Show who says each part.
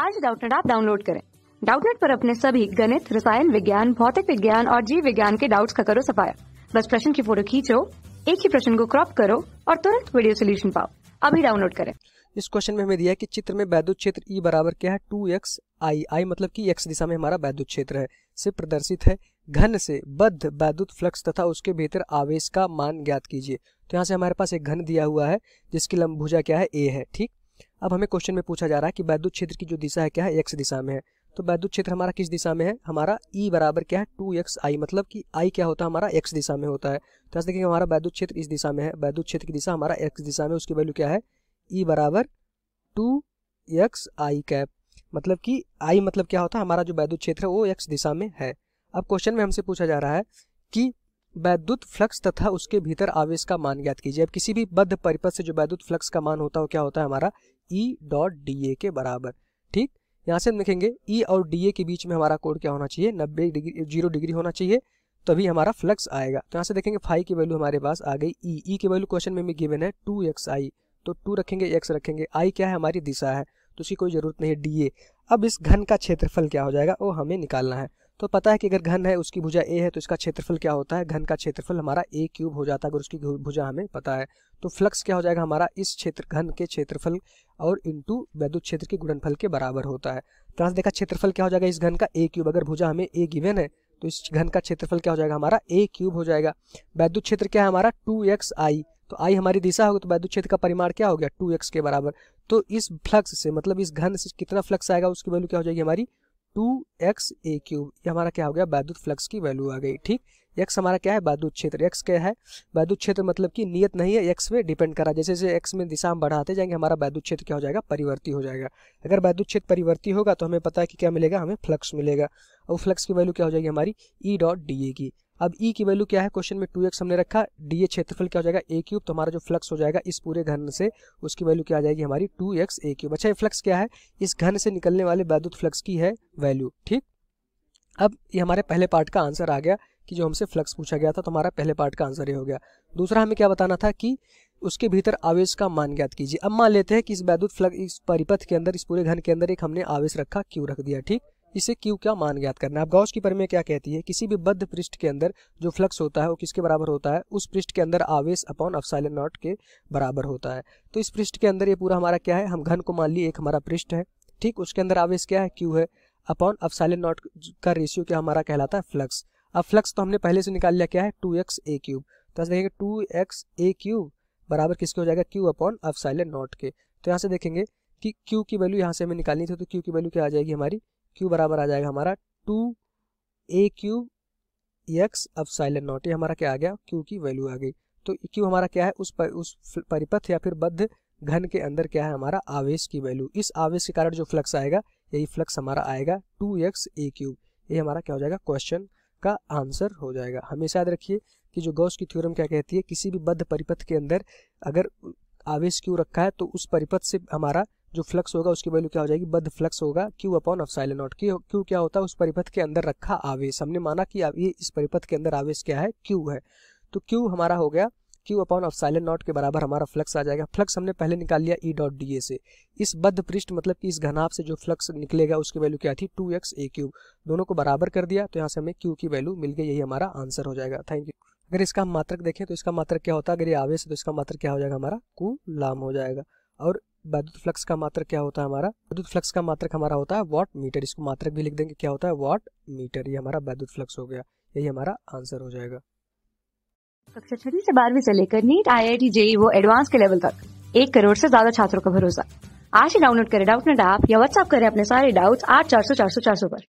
Speaker 1: आज डाउटनेट आप डाउनलोड करें डाउटनेट पर अपने सभी गणित रसायन विज्ञान भौतिक विज्ञान और जीव विज्ञान के डाउट्स का करो सफाया बस प्रश्न की फोटो खींचो एक ही प्रश्न को क्रॉप करो और तुरंत वीडियो सोल्यूशन पाओ अभी डाउनलोड करें इस क्वेश्चन में हमें दिया है कि चित्र में वैद्युत क्षेत्र ई e बराबर क्या है टू एक्स आई आई मतलब कि एक्स दिशा में हमारा वैद्युत क्षेत्र है से प्रदर्शित है घन से बद्ध वैद्युत फ्लक्स तथा उसके भीतर आवेश का मान ज्ञात कीजिए तो यहाँ से हमारे पास एक घन दिया हुआ है जिसकी लंबभुजा क्या है ए है ठीक अब हमें क्वेश्चन में पूछा जा रहा है कि वैद्युत क्षेत्र की जो दिशा है क्या है एक्स दिशा में है तो वैद्युत क्षेत्र हमारा किस दिशा में है हमारा ई e बराबर क्या है टू एक्स आई मतलब कि आई क्या होता है हमारा एक्स दिशा में होता है तो ऐसा देखिए हमारा वैद्युत क्षेत्र इस दिशा में है वैद्युत क्षेत्र की दिशा हमारा एक्स दिशा में उसकी वैल्यू क्या है ई e बराबर टू एक्स आई कैप मतलब कि आई मतलब क्या होता है हमारा जो वैद्युत क्षेत्र है वो एक्स दिशा में है अब क्वेश्चन में हमसे पूछा जा रहा है कि वैद्युत फ्लक्स तथा उसके भीतर आवेश का मान ज्ञात कीजिए अब किसी भी बद्ध परिपथ से जो वैद्युत फ्लक्स का मान होता है वो क्या होता है हमारा ई डॉट डी ए के बराबर ठीक यहाँ से हम देखेंगे ई e और डी ए के बीच में हमारा कोड क्या होना चाहिए नब्बे डिग्री जीरो डिग्री होना चाहिए तभी तो हमारा फ्लक्स आएगा तो यहाँ से देखेंगे फाइव की वैल्यू हमारे पास आ गई ई ई की वैल्यू क्वेश्चन में भी गिवन है टू एक्स आई तो टू रखेंगे एक्स रखेंगे आई क्या है हमारी दिशा है तो उसकी कोई ज़रूरत नहीं है डी ए अब इस घन का क्षेत्रफल क्या हो जाएगा वो हमें निकालना है तो पता है कि अगर घन है उसकी भुजा ए है तो इसका क्षेत्रफल क्या होता है घन का क्षेत्रफल हमारा ए क्यूब हो जाता है अगर उसकी भुजा हमें पता है तो फ्लक्स क्या हो जाएगा हमारा इस क्षेत्र घन के क्षेत्रफल और इंटू वैद्युत क्षेत्र के गुणनफल के बराबर होता है तो देखा क्षेत्रफल क्या हो जाएगा इस घन का ए क्यूब अगर भुजा हमें ए गिवेन है तो इस घन का क्षेत्रफल क्या हो जाएगा हमारा ए क्यूब हो जाएगा वैद्युत क्षेत्र क्या है हमारा टू एक्स आई तो आई हमारी दिशा होगी तो वैद्युत क्षेत्र का परिमाण क्या हो गया टू एक्स के बराबर तो इस फ्लक्स से मतलब इस घन से कितना फ्लक्स आएगा उसकी वैल्यू क्या हो जाएगी हमारी टू एक्स ए क्यूब ये हमारा क्या हो गया वैद्युत फ्लक्स की वैल्यू आ गई ठीक एक्स हमारा क्या है वैद्युत क्षेत्र एक्स क्या है वैद्युत क्षेत्र मतलब कि नियत नहीं है एक्स में डिपेंड करा जैसे जैसे एक्स में दिशा हम बढ़ाते जाएंगे हमारा वैद्युत क्षेत्र क्या हो जाएगा परिवर्ती हो जाएगा अगर वैद्युत क्षेत्र परिवर्ती होगा तो हमें पता है कि क्या मिलेगा हमें फ्लक्स मिलेगा और फ्लक्स की वैल्यू क्या हो जाएगी हमारी ई डॉट डी ए की अब ई e की वैल्यू क्या है क्वेश्चन में टू एक्स हमने रखा डी ए क्षेत्रफल क्या हो जाएगा ए क्यूब तो हमारा जो फ्लक्स हो जाएगा इस पूरे घन से उसकी वैल्यू क्या आ जाएगी हमारी टू एक्स ए क्यूब अच्छा ये फ्लक्स क्या है इस घन से निकलने वाले वैद्युत फ्लक्स की है वैल्यू ठीक अब ये हमारे पहले पार्ट का आंसर आ गया कि जो हमसे फ्लक्स पूछा गया था तो हमारा पहले पार्ट का आंसर ये हो गया दूसरा हमें क्या बताना था कि उसके भीतर आवेश का मान ज्ञात कीजिए अब मान लेते हैं कि इस वैद्युत फ्लक्स इस परिपथ के अंदर इस पूरे घन के अंदर एक हमने आवेश रखा क्यू रख दिया ठीक इसे क्यू का मान ज्ञात करना है अब गौश की परमे क्या कहती है किसी भी बद्ध पृष्ठ के अंदर जो फ्लक्स होता है वो किसके बराबर होता है उस पृष्ठ के अंदर आवेश अपॉन अफसाइलन नॉट के बराबर होता है तो इस पृष्ठ के अंदर ये पूरा हमारा क्या है हम घन को मान ली एक हमारा पृष्ठ है ठीक उसके अंदर आवेश क्या है क्यू है अपॉन अफसाइलन नॉट का रेशियो क्या हमारा कहलाता है फ्लक्स अब फ्लक्स तो हमने पहले से निकाल लिया क्या है टू एक्स ए क्यूब तो ऐसे देखेंगे टू एक्स ए क्यूब बराबर किसके हो जाएगा क्यू अपॉन अफसाइलन नॉट के तो यहाँ से देखेंगे कि क्यू की वैल्यू यहाँ से हमें निकालनी थी तो क्यू की वैल्यू क्या आ जाएगी हमारी क्यू बराबर आ जाएगा हमारा टू ए क्यूब एक्स अब साइलेंट नॉट ये हमारा क्या आ गया क्यू की वैल्यू आ गई तो क्यू हमारा क्या है उस पर, उस परिपथ या फिर बद्ध घन के अंदर क्या है हमारा आवेश की वैल्यू इस आवेश के कारण जो फ्लक्स आएगा यही फ्लक्स हमारा आएगा टू एक्स ए क्यूब ये हमारा क्या हो जाएगा क्वेश्चन का आंसर हो जाएगा हमेशा याद रखिए कि जो गौस की थ्योरम क्या कहती है किसी भी बद्ध परिपथ के अंदर अगर आवेश क्यू रखा है तो उस परिपथ से हमारा जो फ्लक्स होगा उसकी वैल्यू क्या हो जाएगी बद फ्लक्स होगा q upon of epsilon naught q q क्या होता है उस परिपथ के अंदर रखा आवेश हमने माना कि ये इस परिपथ के अंदर आवेश क्या है क्यू है तो क्यू हमारा हो गया q upon of epsilon naught के बराबर हमारा फ्लक्स आ जाएगा फ्लक्स हमने पहले निकाल लिया ई डॉट डी ए से इस बद्ध पृष्ठ मतलब कि इस घनाभ से जो फ्लक्स निकलेगा उसकी वैल्यू क्या थी टू एक्स ए क्यूब दोनों को बराबर कर दिया तो यहाँ से हमें क्यू की वैल्यू मिल गई यही हमारा आंसर हो जाएगा थैंक यू अगर इसका हम मात्रक देखें तो इसका मात्रक क्या होता है अगर ये आवेश है तो इसका मात्रक क्या हो जाएगा हमारा कूलाम हो जाएगा और वैद्युत फ्लक्स का मात्रक क्या होता है हमारा वैद्युत फ्लक्स का मात्रक हमारा होता है वॉट मीटर इसको मात्रक भी लिख देंगे क्या होता है वॉट मीटर ये हमारा वैद्युत फ्लक्स हो गया यही हमारा आंसर हो जाएगा कक्षा छठी से बारहवीं से लेकर नीट आई आई जेई वो एडवांस के लेवल तक एक करोड़ से ज्यादा छात्रों का भरोसा आज ही डाउनलोड करें डाउट नेट ऐप या व्हाट्सअप करें अपने सारे डाउट्स आठ चार सौ चार सौ चार सौ पर